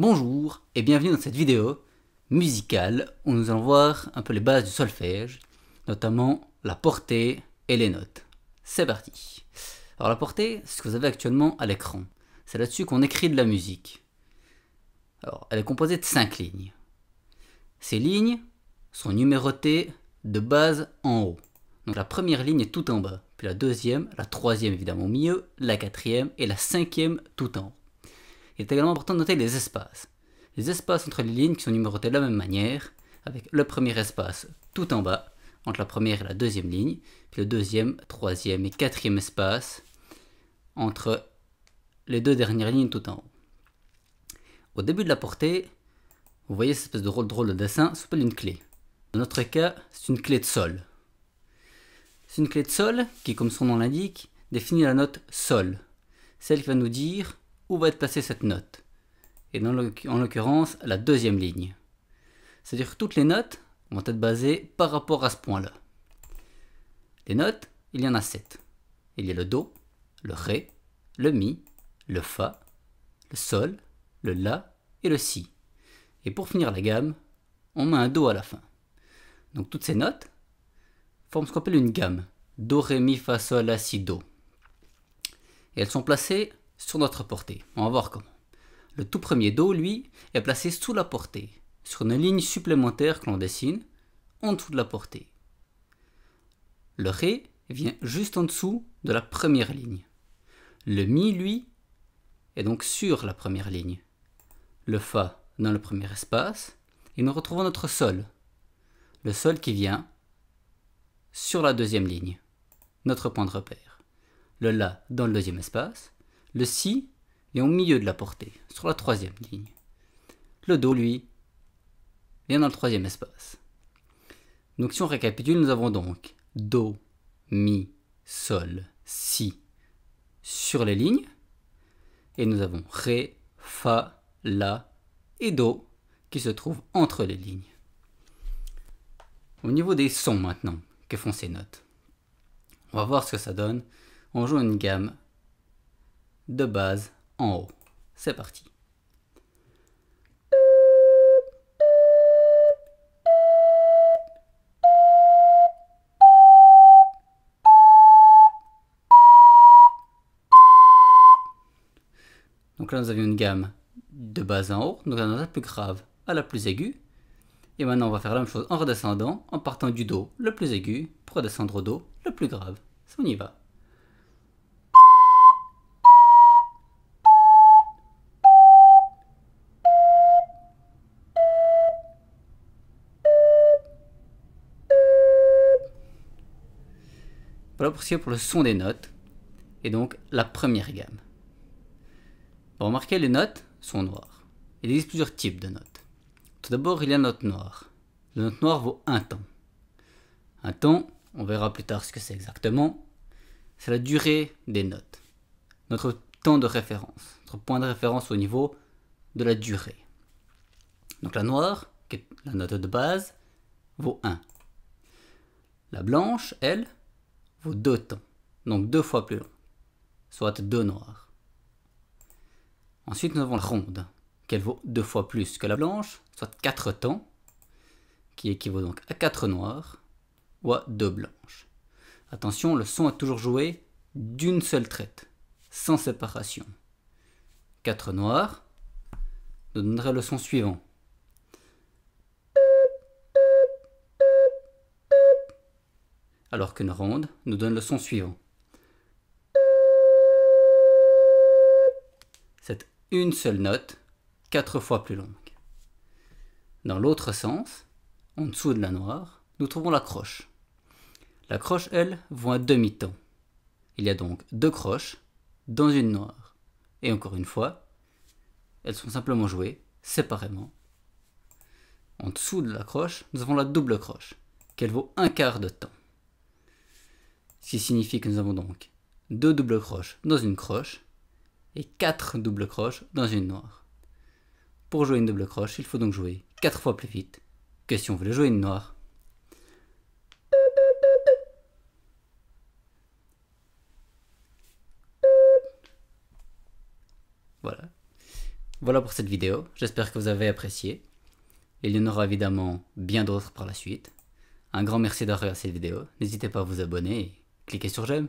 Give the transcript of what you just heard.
Bonjour et bienvenue dans cette vidéo musicale où nous allons voir un peu les bases du solfège, notamment la portée et les notes. C'est parti Alors la portée, c'est ce que vous avez actuellement à l'écran. C'est là-dessus qu'on écrit de la musique. Alors, elle est composée de 5 lignes. Ces lignes sont numérotées de base en haut. Donc la première ligne est tout en bas, puis la deuxième, la troisième évidemment au milieu, la quatrième et la cinquième tout en haut. Il est également important de noter les espaces. Les espaces entre les lignes qui sont numérotés de la même manière, avec le premier espace tout en bas, entre la première et la deuxième ligne, puis le deuxième, troisième et quatrième espace entre les deux dernières lignes tout en haut. Au début de la portée, vous voyez cette espèce de drôle, drôle de dessin s'appelle une clé. Dans notre cas, c'est une clé de sol. C'est une clé de sol qui, comme son nom l'indique, définit la note sol, celle qui va nous dire où va être placée cette note. Et en l'occurrence, la deuxième ligne. C'est-à-dire que toutes les notes vont être basées par rapport à ce point-là. Les notes, il y en a sept. Il y a le Do, le Ré, le Mi, le Fa, le Sol, le La et le Si. Et pour finir la gamme, on met un Do à la fin. Donc toutes ces notes forment ce qu'on appelle une gamme. Do, Ré, Mi, Fa, Sol, La, Si, Do. Et elles sont placées sur notre portée. On va voir comment. Le tout premier Do, lui, est placé sous la portée, sur une ligne supplémentaire que l'on dessine, en dessous de la portée. Le Ré vient juste en dessous de la première ligne. Le Mi, lui, est donc sur la première ligne. Le Fa dans le premier espace, et nous retrouvons notre Sol. Le Sol qui vient sur la deuxième ligne, notre point de repère. Le La dans le deuxième espace, le si est au milieu de la portée, sur la troisième ligne. Le do, lui, vient dans le troisième espace. Donc si on récapitule, nous avons donc do, mi, sol, si sur les lignes. Et nous avons ré, fa, la et do qui se trouvent entre les lignes. Au niveau des sons maintenant, que font ces notes On va voir ce que ça donne. On joue une gamme de base en haut. C'est parti. Donc là, nous avions une gamme de base en haut, donc la plus grave à la plus aiguë. Et maintenant, on va faire la même chose en redescendant, en partant du Do le plus aigu, pour redescendre au Do le plus grave. On y va. Voilà pour ce qui est pour le son des notes, et donc la première gamme. Vous remarquez, les notes sont noires. Il existe plusieurs types de notes. Tout d'abord, il y a la note noire. La note noire vaut un temps. Un temps, on verra plus tard ce que c'est exactement, c'est la durée des notes. Notre temps de référence, notre point de référence au niveau de la durée. Donc la noire, qui est la note de base, vaut 1. La blanche, elle, vaut deux temps, donc deux fois plus long, soit deux noirs. Ensuite, nous avons la ronde, qu'elle vaut deux fois plus que la blanche, soit quatre temps, qui équivaut donc à quatre noirs, ou à deux blanches. Attention, le son est toujours joué d'une seule traite, sans séparation. 4 noirs nous donnerait le son suivant. alors qu'une ronde nous donne le son suivant. C'est une seule note, quatre fois plus longue. Dans l'autre sens, en dessous de la noire, nous trouvons la croche. La croche, elle, vaut un demi temps Il y a donc deux croches dans une noire. Et encore une fois, elles sont simplement jouées séparément. En dessous de la croche, nous avons la double croche, qu'elle vaut un quart de temps. Ce qui signifie que nous avons donc deux doubles croches dans une croche et quatre doubles croches dans une noire. Pour jouer une double croche, il faut donc jouer quatre fois plus vite que si on voulait jouer une noire. Voilà. Voilà pour cette vidéo. J'espère que vous avez apprécié. Il y en aura évidemment bien d'autres par la suite. Un grand merci d'avoir regardé cette vidéo. N'hésitez pas à vous abonner cliquez sur j'aime.